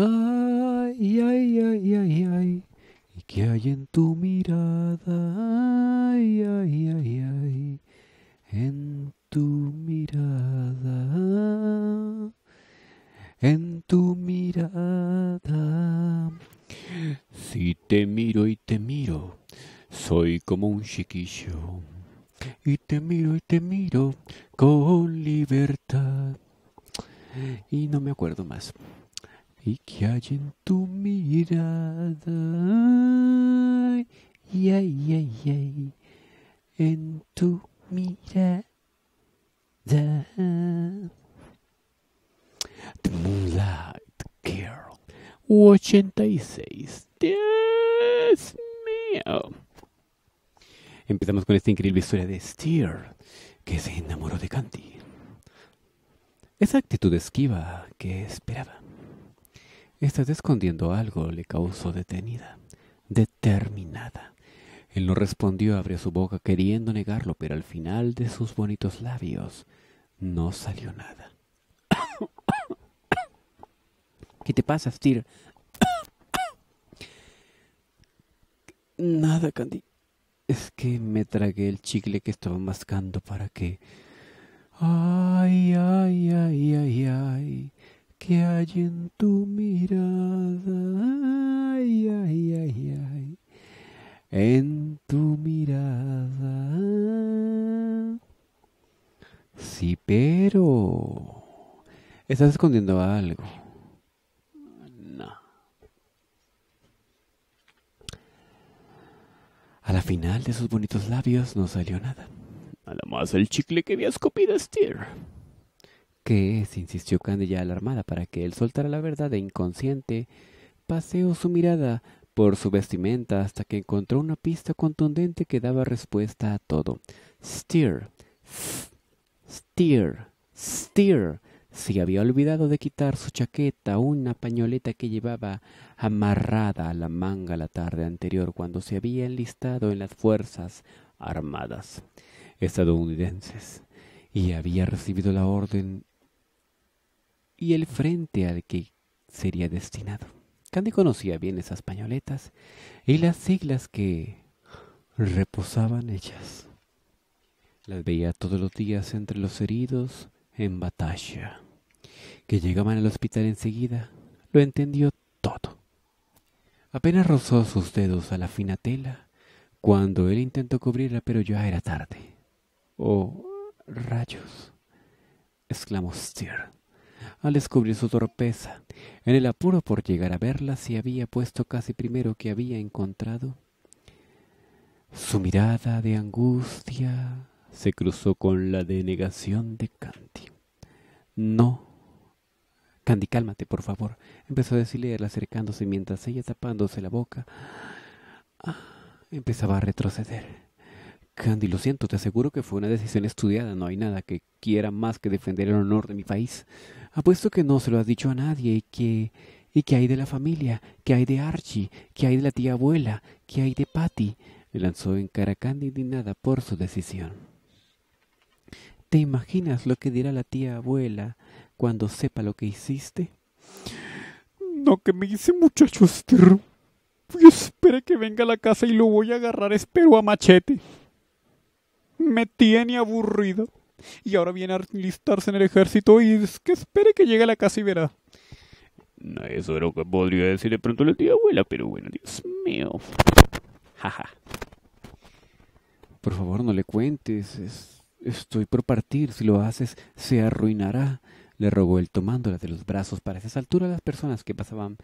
Ay, ay, ay, ay, ay. ¿Y qué hay en tu mirada? Ay, ay, ay, ay. En tu mirada. En tu mirada. Si te miro y te miro, soy como un chiquillo. Y te miro y te miro con libertad. Y no me acuerdo más y que hay en tu mirada. yay, yay, En tu mirada. The Moonlight Girl 86. Dios mío. Empezamos con esta increíble historia de Steer, que se enamoró de Candy. Esa actitud esquiva que esperaba Estás escondiendo algo, le causó detenida, determinada. Él no respondió, abrió su boca queriendo negarlo, pero al final de sus bonitos labios no salió nada. ¿Qué te pasa, Stir? Nada, Candy. Es que me tragué el chicle que estaba mascando para que... Ay, ay, ay, ay, ay que hay en tu mirada, ay, ay, ay, ay, en tu mirada. Sí, pero... Estás escondiendo algo. No. A la final de sus bonitos labios no salió nada. Nada más el chicle que había escupido Steer. ¿Qué es? insistió ya alarmada para que él soltara la verdad de inconsciente. Paseó su mirada por su vestimenta hasta que encontró una pista contundente que daba respuesta a todo. Steer. Steer. Steer. Se había olvidado de quitar su chaqueta, una pañoleta que llevaba amarrada a la manga la tarde anterior cuando se había enlistado en las Fuerzas Armadas estadounidenses y había recibido la orden y el frente al que sería destinado. Candy conocía bien esas pañoletas y las siglas que reposaban ellas. Las veía todos los días entre los heridos en batalla, que llegaban al hospital enseguida. Lo entendió todo. Apenas rozó sus dedos a la fina tela cuando él intentó cubrirla, pero ya era tarde. Oh, rayos, exclamó Stir al descubrir su torpeza. En el apuro por llegar a verla se había puesto casi primero que había encontrado. Su mirada de angustia se cruzó con la denegación de Candy. No. Candy, cálmate, por favor, empezó a decirle acercándose mientras ella tapándose la boca. Ah, empezaba a retroceder. Candy, lo siento, te aseguro que fue una decisión estudiada. No hay nada que quiera más que defender el honor de mi país. Apuesto que no se lo has dicho a nadie y que... ¿Y que hay de la familia? que hay de Archie? que hay de la tía abuela? que hay de Patty? Le lanzó en cara Candy indignada por su decisión. ¿Te imaginas lo que dirá la tía abuela cuando sepa lo que hiciste? No, que me hice muchacho estero. Yo que venga a la casa y lo voy a agarrar, espero a machete me tiene aburrido. Y ahora viene a enlistarse en el ejército y es que espere que llegue a la casa y verá. No, eso era lo que podría decir de pronto la tía abuela, pero bueno, Dios mío. Jaja. Por favor, no le cuentes. estoy por partir. Si lo haces, se arruinará. Le rogó él tomándola de los brazos. Para esa altura las personas que pasaban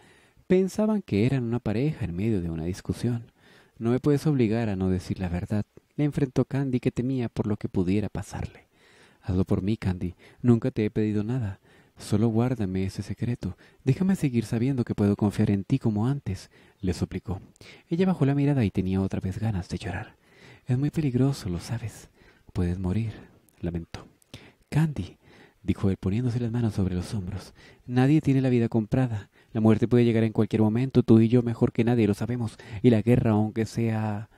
pensaban que eran una pareja en medio de una discusión. No me puedes obligar a no decir la verdad. Le enfrentó Candy que temía por lo que pudiera pasarle. Hazlo por mí, Candy. Nunca te he pedido nada. Solo guárdame ese secreto. Déjame seguir sabiendo que puedo confiar en ti como antes, le suplicó. Ella bajó la mirada y tenía otra vez ganas de llorar. Es muy peligroso, lo sabes. Puedes morir, lamentó. Candy, dijo él poniéndose las manos sobre los hombros, nadie tiene la vida comprada. La muerte puede llegar en cualquier momento, tú y yo mejor que nadie lo sabemos, y la guerra, aunque sea,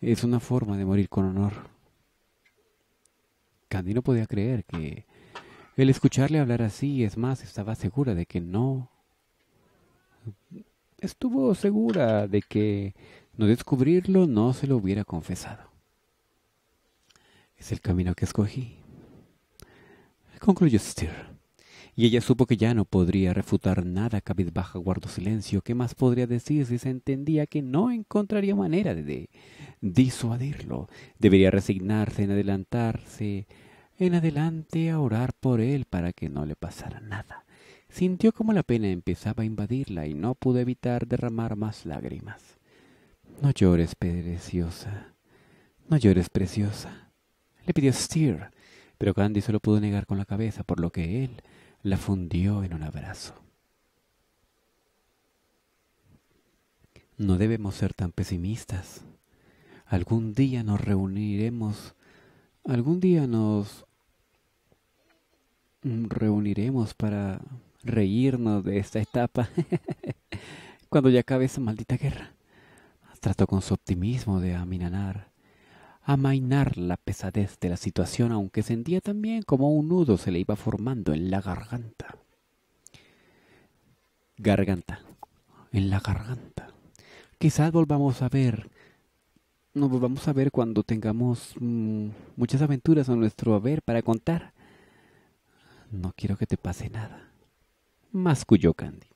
es una forma de morir con honor. Candy no podía creer que el escucharle hablar así, es más, estaba segura de que no. Estuvo segura de que no descubrirlo no se lo hubiera confesado. Es el camino que escogí. Concluyó Stir y ella supo que ya no podría refutar nada. Cabizbaja guardó silencio. ¿Qué más podría decir si se entendía que no encontraría manera de disuadirlo? Debería resignarse en adelantarse, en adelante a orar por él para que no le pasara nada. Sintió como la pena empezaba a invadirla y no pudo evitar derramar más lágrimas. No llores, preciosa. No llores, preciosa. Le pidió Steer, pero Candy lo pudo negar con la cabeza, por lo que él la fundió en un abrazo. No debemos ser tan pesimistas. Algún día nos reuniremos, algún día nos reuniremos para reírnos de esta etapa cuando ya acabe esa maldita guerra. Trato con su optimismo de aminanar amainar la pesadez de la situación, aunque sentía también como un nudo se le iba formando en la garganta. Garganta, en la garganta. Quizás volvamos a ver, nos pues volvamos a ver cuando tengamos mm, muchas aventuras a nuestro haber para contar. No quiero que te pase nada. Masculló Candy,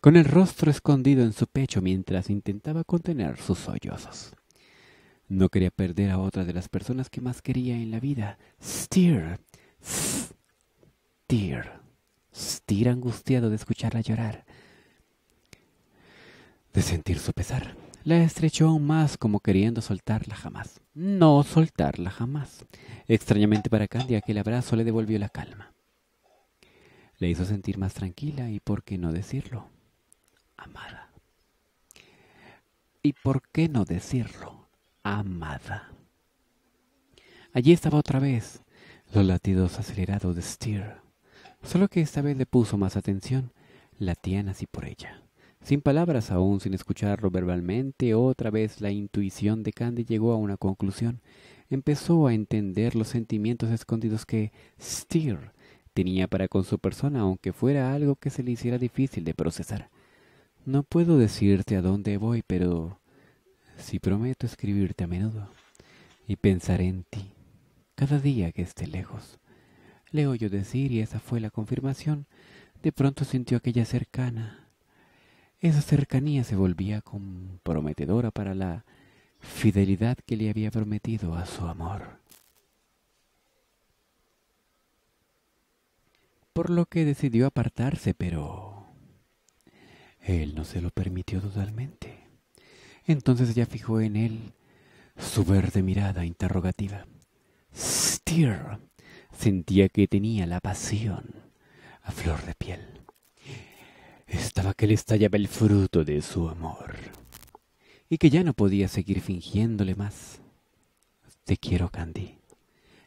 con el rostro escondido en su pecho mientras intentaba contener sus sollozos. No quería perder a otra de las personas que más quería en la vida. Steer. Steer. Steer angustiado de escucharla llorar. De sentir su pesar. La estrechó aún más como queriendo soltarla jamás. No soltarla jamás. Extrañamente para Candy aquel abrazo le devolvió la calma. Le hizo sentir más tranquila y, por qué no decirlo, amada. ¿Y por qué no decirlo? amada. Allí estaba otra vez, los latidos acelerados de Steer, solo que esta vez le puso más atención, latían así por ella. Sin palabras aún, sin escucharlo verbalmente, otra vez la intuición de Candy llegó a una conclusión. Empezó a entender los sentimientos escondidos que Steer tenía para con su persona, aunque fuera algo que se le hiciera difícil de procesar. No puedo decirte a dónde voy, pero si prometo escribirte a menudo y pensar en ti cada día que esté lejos. Le oyó decir y esa fue la confirmación. De pronto sintió aquella cercana. Esa cercanía se volvía comprometedora para la fidelidad que le había prometido a su amor. Por lo que decidió apartarse, pero él no se lo permitió totalmente. Entonces ella fijó en él su verde mirada interrogativa. Steer sentía que tenía la pasión a flor de piel. Estaba que le estallaba el fruto de su amor y que ya no podía seguir fingiéndole más. Te quiero, Candy.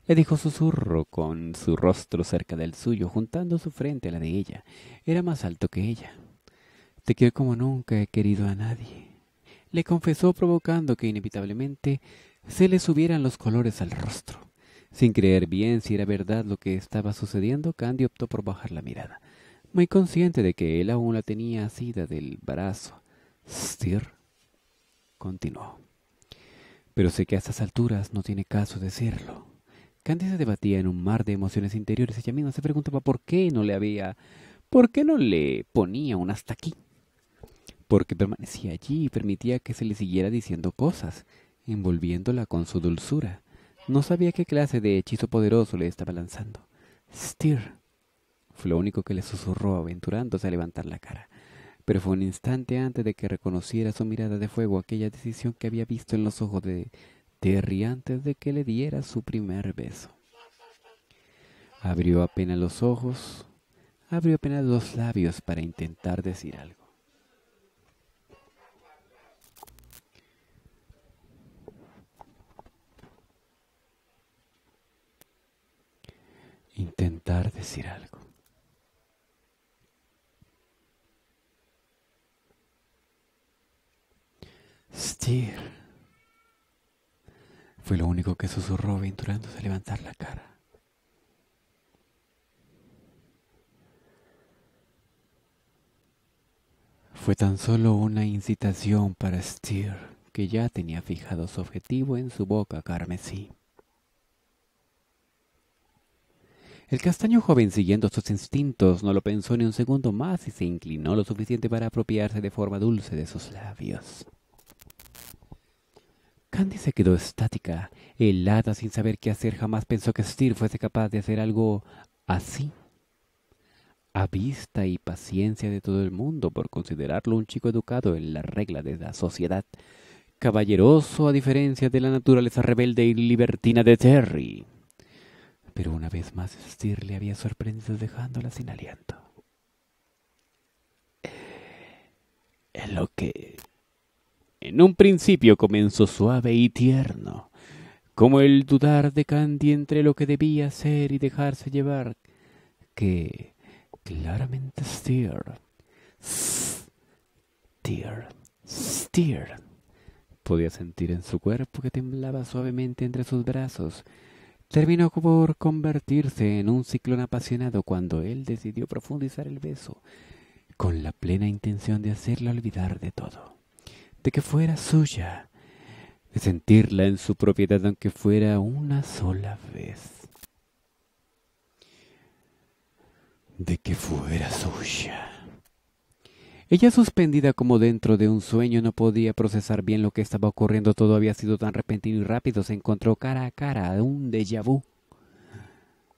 Le dijo susurro con su rostro cerca del suyo, juntando su frente a la de ella. Era más alto que ella. Te quiero como nunca he querido a nadie le confesó provocando que inevitablemente se le subieran los colores al rostro. Sin creer bien si era verdad lo que estaba sucediendo, Candy optó por bajar la mirada, muy consciente de que él aún la tenía asida del brazo. stir continuó. Pero sé que a estas alturas no tiene caso decirlo. Candy se debatía en un mar de emociones interiores. y Ella misma se preguntaba por qué no le había... ¿Por qué no le ponía un hasta aquí? porque permanecía allí y permitía que se le siguiera diciendo cosas, envolviéndola con su dulzura. No sabía qué clase de hechizo poderoso le estaba lanzando. Stir. Fue lo único que le susurró aventurándose a levantar la cara. Pero fue un instante antes de que reconociera su mirada de fuego aquella decisión que había visto en los ojos de Terry antes de que le diera su primer beso. Abrió apenas los ojos, abrió apenas los labios para intentar decir algo. intentar decir algo. Steer. Fue lo único que susurró aventurándose a levantar la cara. Fue tan solo una incitación para Steer, que ya tenía fijado su objetivo en su boca carmesí. El castaño joven, siguiendo sus instintos, no lo pensó ni un segundo más y se inclinó lo suficiente para apropiarse de forma dulce de sus labios. Candy se quedó estática, helada sin saber qué hacer. Jamás pensó que Steer fuese capaz de hacer algo así. A vista y paciencia de todo el mundo por considerarlo un chico educado en la regla de la sociedad, caballeroso a diferencia de la naturaleza rebelde y libertina de Terry pero una vez más Steer le había sorprendido dejándola sin aliento. Eh, en lo que en un principio comenzó suave y tierno, como el dudar de Candy entre lo que debía hacer y dejarse llevar, que claramente Steer, Steer, Steer, podía sentir en su cuerpo que temblaba suavemente entre sus brazos, terminó por convertirse en un ciclón apasionado cuando él decidió profundizar el beso, con la plena intención de hacerla olvidar de todo, de que fuera suya, de sentirla en su propiedad aunque fuera una sola vez, de que fuera suya. Ella suspendida como dentro de un sueño no podía procesar bien lo que estaba ocurriendo, todo había sido tan repentino y rápido, se encontró cara a cara a un déjà vu,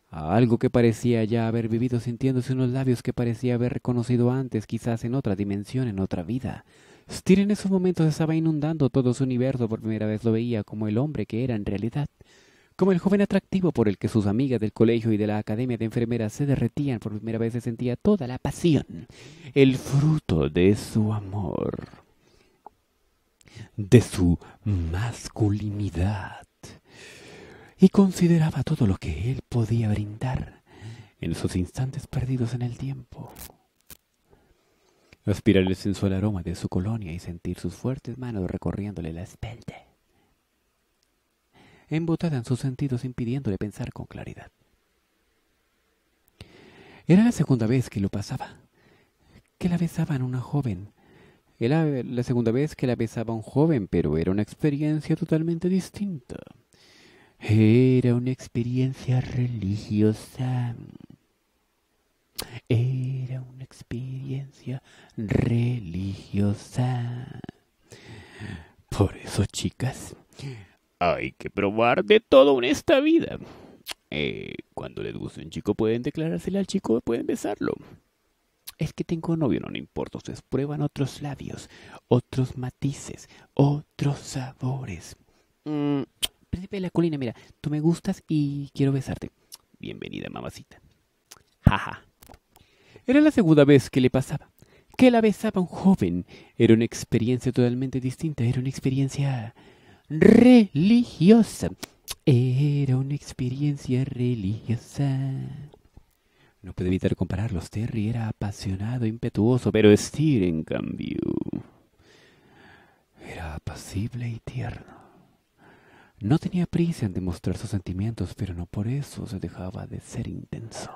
a algo que parecía ya haber vivido sintiéndose unos labios que parecía haber reconocido antes, quizás en otra dimensión, en otra vida. Steer en esos momentos estaba inundando todo su universo, por primera vez lo veía como el hombre que era en realidad. Como el joven atractivo por el que sus amigas del colegio y de la academia de enfermeras se derretían por primera vez, se sentía toda la pasión, el fruto de su amor, de su masculinidad, y consideraba todo lo que él podía brindar en esos instantes perdidos en el tiempo. Aspirar el sensual aroma de su colonia y sentir sus fuertes manos recorriéndole la espalda embotada en sus sentidos impidiéndole pensar con claridad. Era la segunda vez que lo pasaba, que la besaban una joven. Era la segunda vez que la besaba un joven, pero era una experiencia totalmente distinta. Era una experiencia religiosa. Era una experiencia religiosa. Por eso, chicas, hay que probar de todo en esta vida. Eh, cuando les guste un chico, pueden declarárselo al chico, pueden besarlo. Es que tengo novio, no, importa. Ustedes prueban otros labios, otros matices, otros sabores. Mm, príncipe de la colina, mira, tú me gustas y quiero besarte. Bienvenida, mamacita. Jaja. Era la segunda vez que le pasaba. Que la besaba un joven. Era una experiencia totalmente distinta. Era una experiencia religiosa. Era una experiencia religiosa. No puede evitar compararlos. Terry era apasionado, impetuoso, pero Steer, en cambio, era apacible y tierno. No tenía prisa en demostrar sus sentimientos, pero no por eso se dejaba de ser intenso.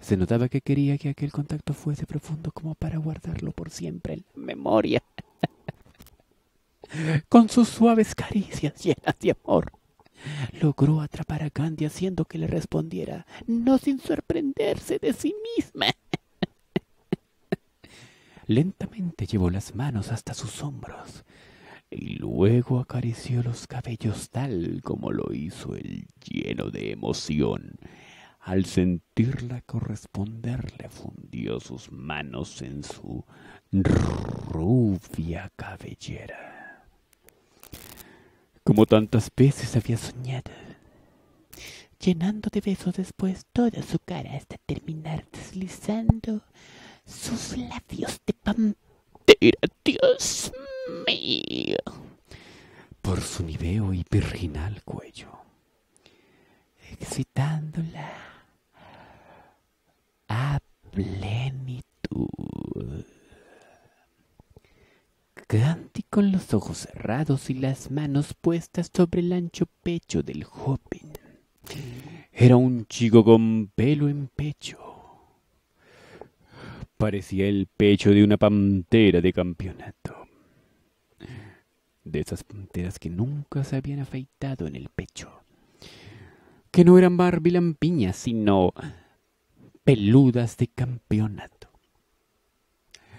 Se notaba que quería que aquel contacto fuese profundo como para guardarlo por siempre en la memoria con sus suaves caricias llenas de amor. Logró atrapar a Gandhi haciendo que le respondiera, no sin sorprenderse de sí misma. Lentamente llevó las manos hasta sus hombros y luego acarició los cabellos tal como lo hizo el lleno de emoción. Al sentirla corresponderle fundió sus manos en su rubia cabellera como tantas veces había soñado, llenando de besos después toda su cara hasta terminar deslizando sus labios de pantera. Dios mío. Por su niveo y virginal cuello, excitándola a plenitud con los ojos cerrados y las manos puestas sobre el ancho pecho del joven. Era un chico con pelo en pecho. Parecía el pecho de una pantera de campeonato. De esas panteras que nunca se habían afeitado en el pecho. Que no eran barbilampiñas, sino peludas de campeonato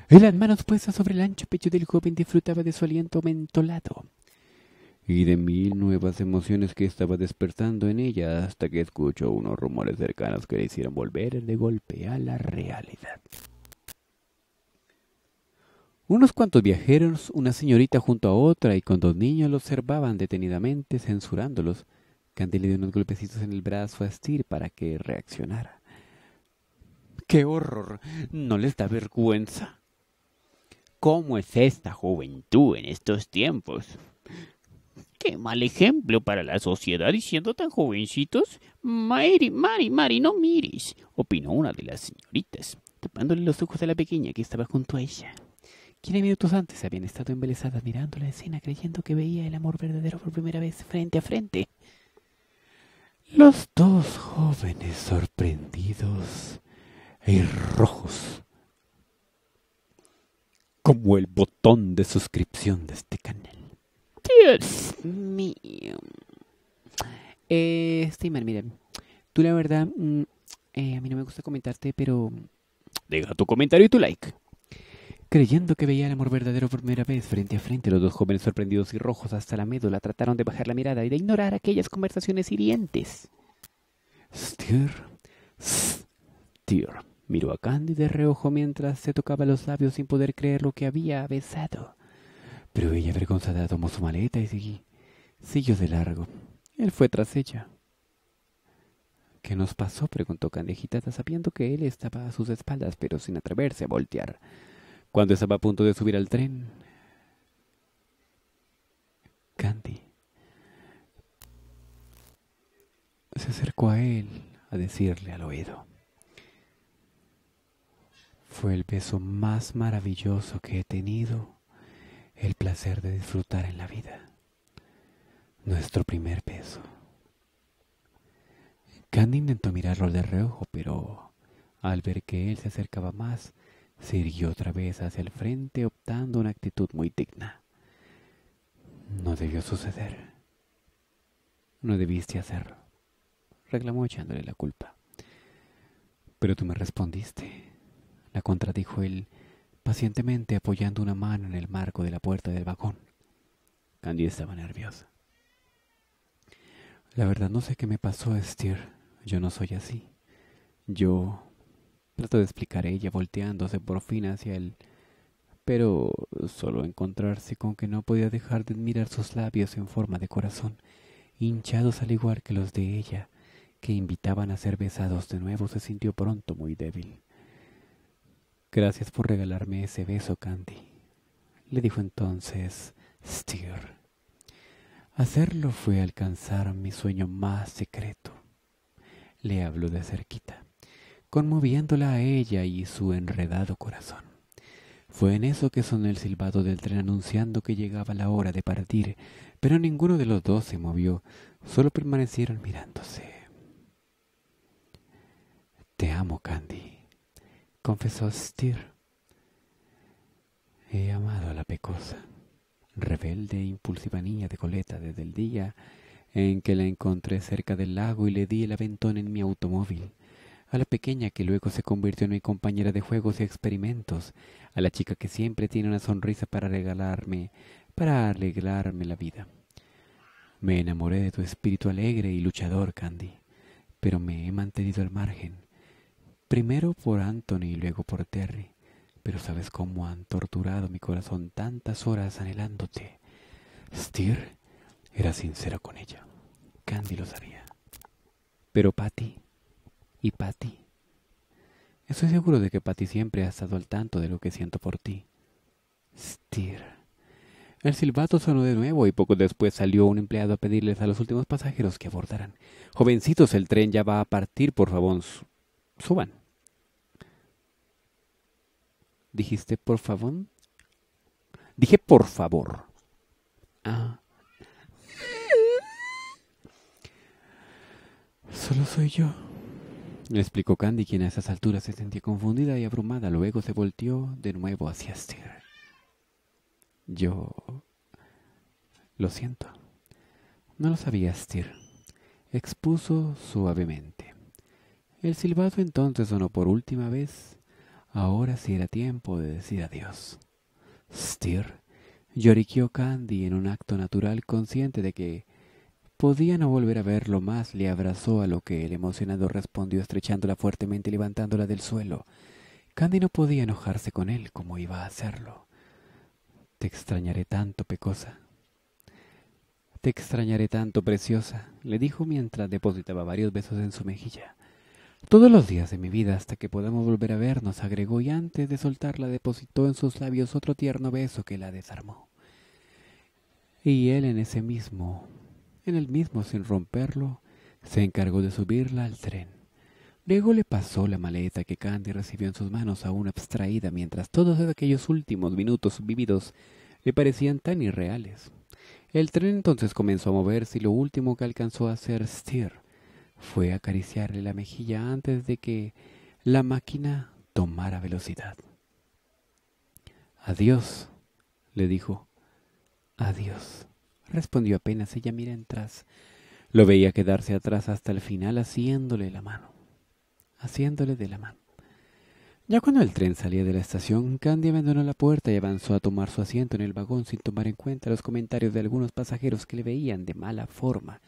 y las manos puestas sobre el ancho pecho del joven disfrutaba de su aliento mentolado y de mil nuevas emociones que estaba despertando en ella hasta que escuchó unos rumores cercanos que le hicieron volver de golpe a la realidad. Unos cuantos viajeros, una señorita junto a otra y con dos niños lo observaban detenidamente, censurándolos. Candy le dio unos golpecitos en el brazo a estir para que reaccionara. ¡Qué horror! ¿No les da vergüenza? cómo es esta juventud en estos tiempos. Qué mal ejemplo para la sociedad diciendo siendo tan jovencitos. Mari, Mari, Mari, no mires, opinó una de las señoritas, tapándole los ojos a la pequeña que estaba junto a ella. Quienes minutos antes habían estado embelesadas mirando la escena creyendo que veía el amor verdadero por primera vez frente a frente. Los dos jóvenes sorprendidos y rojos como el botón de suscripción de este canal. Dios mío. Eh, Steamer, tú la verdad, mm, eh, a mí no me gusta comentarte, pero deja tu comentario y tu like. Creyendo que veía el amor verdadero por primera vez frente a frente, los dos jóvenes sorprendidos y rojos hasta la médula trataron de bajar la mirada y de ignorar aquellas conversaciones hirientes. Steer, steer. Miró a Candy de reojo mientras se tocaba los labios sin poder creer lo que había besado. Pero ella avergonzada tomó su maleta y Siguió de largo. Él fue tras ella. ¿Qué nos pasó? preguntó Candy agitada, sabiendo que él estaba a sus espaldas, pero sin atreverse a voltear. Cuando estaba a punto de subir al tren... Candy se acercó a él a decirle al oído. Fue el beso más maravilloso que he tenido, el placer de disfrutar en la vida. Nuestro primer beso. Candy intentó mirarlo de reojo, pero al ver que él se acercaba más, se irguió otra vez hacia el frente optando una actitud muy digna. No debió suceder. No debiste hacerlo, reclamó echándole la culpa. Pero tú me respondiste la contradijo él, pacientemente apoyando una mano en el marco de la puerta del vagón. Candy estaba nerviosa. La verdad no sé qué me pasó, Stier. Yo no soy así. Yo... Trato de explicar ella volteándose por fin hacia él, pero solo encontrarse con que no podía dejar de admirar sus labios en forma de corazón, hinchados al igual que los de ella, que invitaban a ser besados de nuevo, se sintió pronto muy débil. Gracias por regalarme ese beso, Candy, le dijo entonces Steer. Hacerlo fue alcanzar mi sueño más secreto. Le habló de cerquita, conmoviéndola a ella y su enredado corazón. Fue en eso que sonó el silbato del tren anunciando que llegaba la hora de partir, pero ninguno de los dos se movió, solo permanecieron mirándose. Te amo, Candy confesó asistir. He amado a la pecosa, rebelde e impulsiva niña de coleta desde el día en que la encontré cerca del lago y le di el aventón en mi automóvil, a la pequeña que luego se convirtió en mi compañera de juegos y experimentos, a la chica que siempre tiene una sonrisa para regalarme, para arreglarme la vida. Me enamoré de tu espíritu alegre y luchador, Candy, pero me he mantenido al margen Primero por Anthony y luego por Terry. Pero sabes cómo han torturado mi corazón tantas horas anhelándote. Steer era sincero con ella. Candy lo sabía. Pero Patty. ¿Y Patty? Estoy seguro de que Patty siempre ha estado al tanto de lo que siento por ti. Steer. El silbato sonó de nuevo y poco después salió un empleado a pedirles a los últimos pasajeros que abordaran. Jovencitos, el tren ya va a partir, por favor, suban. Dijiste, por favor. Dije, por favor. Ah. Solo soy yo. Le explicó Candy, quien a esas alturas se sentía confundida y abrumada. Luego se volteó de nuevo hacia Esther. Yo... Lo siento. No lo sabía, Esther. Expuso suavemente. El silbato entonces sonó por última vez. Ahora sí era tiempo de decir adiós. Stir, lloriqueó Candy en un acto natural consciente de que podía no volver a verlo más. Le abrazó a lo que el emocionado respondió estrechándola fuertemente y levantándola del suelo. Candy no podía enojarse con él como iba a hacerlo. Te extrañaré tanto, Pecosa. Te extrañaré tanto, preciosa, le dijo mientras depositaba varios besos en su mejilla. Todos los días de mi vida hasta que podamos volver a vernos, agregó y antes de soltarla depositó en sus labios otro tierno beso que la desarmó. Y él en ese mismo, en el mismo sin romperlo, se encargó de subirla al tren. Luego le pasó la maleta que Candy recibió en sus manos aún abstraída mientras todos aquellos últimos minutos vividos le parecían tan irreales. El tren entonces comenzó a moverse y lo último que alcanzó a hacer Steer fue acariciarle la mejilla antes de que la máquina tomara velocidad. Adiós, le dijo. Adiós, respondió apenas ella mira atrás Lo veía quedarse atrás hasta el final haciéndole la mano. Haciéndole de la mano. Ya cuando el tren salía de la estación, Candy abandonó la puerta y avanzó a tomar su asiento en el vagón sin tomar en cuenta los comentarios de algunos pasajeros que le veían de mala forma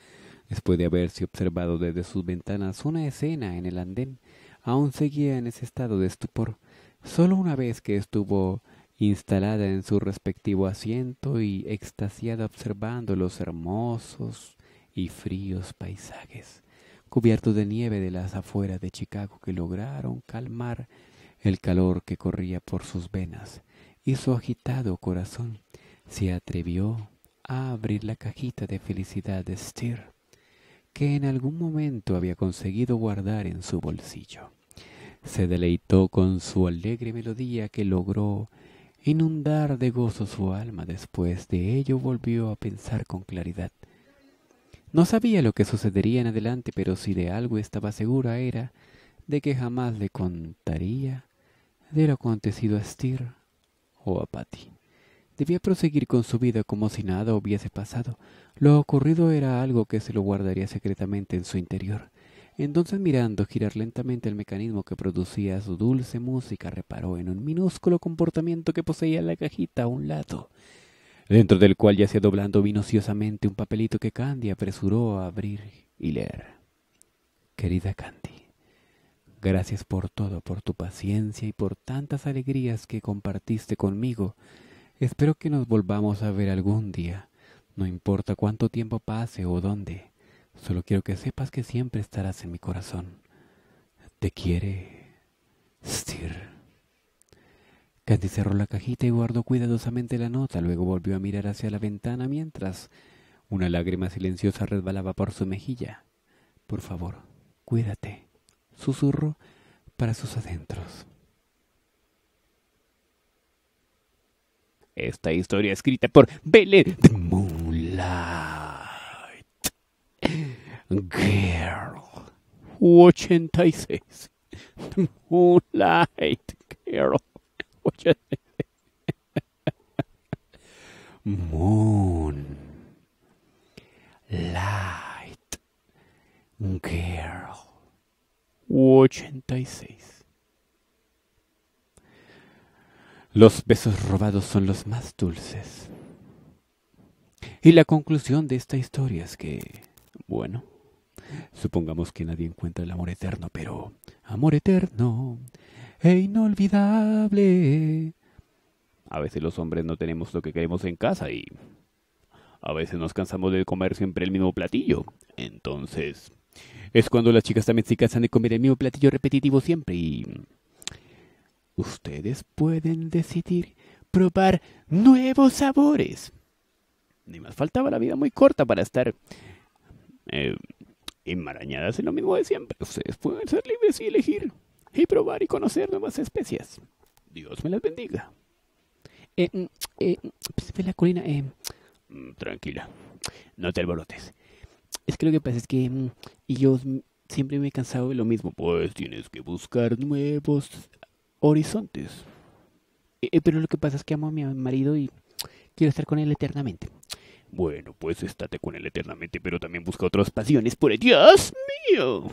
Después de haberse observado desde sus ventanas una escena en el andén, aún seguía en ese estado de estupor. Sólo una vez que estuvo instalada en su respectivo asiento y extasiada observando los hermosos y fríos paisajes cubiertos de nieve de las afueras de Chicago que lograron calmar el calor que corría por sus venas y su agitado corazón se atrevió a abrir la cajita de felicidad de Stir que en algún momento había conseguido guardar en su bolsillo. Se deleitó con su alegre melodía que logró inundar de gozo su alma. Después de ello volvió a pensar con claridad. No sabía lo que sucedería en adelante, pero si de algo estaba segura era de que jamás le contaría de lo acontecido a Steer o a Patty. Debía proseguir con su vida como si nada hubiese pasado. Lo ocurrido era algo que se lo guardaría secretamente en su interior. Entonces mirando girar lentamente el mecanismo que producía su dulce música, reparó en un minúsculo comportamiento que poseía la cajita a un lado, dentro del cual yacía doblando minuciosamente un papelito que Candy apresuró a abrir y leer. Querida Candy, gracias por todo, por tu paciencia y por tantas alegrías que compartiste conmigo. Espero que nos volvamos a ver algún día, no importa cuánto tiempo pase o dónde, solo quiero que sepas que siempre estarás en mi corazón. Te quiere, Stir. Candy cerró la cajita y guardó cuidadosamente la nota, luego volvió a mirar hacia la ventana mientras una lágrima silenciosa resbalaba por su mejilla. Por favor, cuídate, susurró para sus adentros. Esta historia escrita por Belén de Moonlight Girl 86. Moonlight Girl 86. Moon Light Girl 86. Los besos robados son los más dulces. Y la conclusión de esta historia es que, bueno, supongamos que nadie encuentra el amor eterno, pero amor eterno e inolvidable. A veces los hombres no tenemos lo que queremos en casa y a veces nos cansamos de comer siempre el mismo platillo. Entonces, es cuando las chicas también se cansan de comer el mismo platillo repetitivo siempre y ustedes pueden decidir probar nuevos sabores. Ni más faltaba la vida muy corta para estar eh, enmarañadas en lo mismo de siempre. Ustedes pueden ser libres y elegir y probar y conocer nuevas especies. Dios me las bendiga. Eh, mm, eh pues, la colina, eh, mm, Tranquila, no te alborotes. Es que lo que pasa es que mm, yo siempre me he cansado de lo mismo. Pues tienes que buscar nuevos horizontes. Eh, eh, pero lo que pasa es que amo a mi marido y quiero estar con él eternamente. Bueno, pues estate con él eternamente, pero también busca otras pasiones por el Dios mío.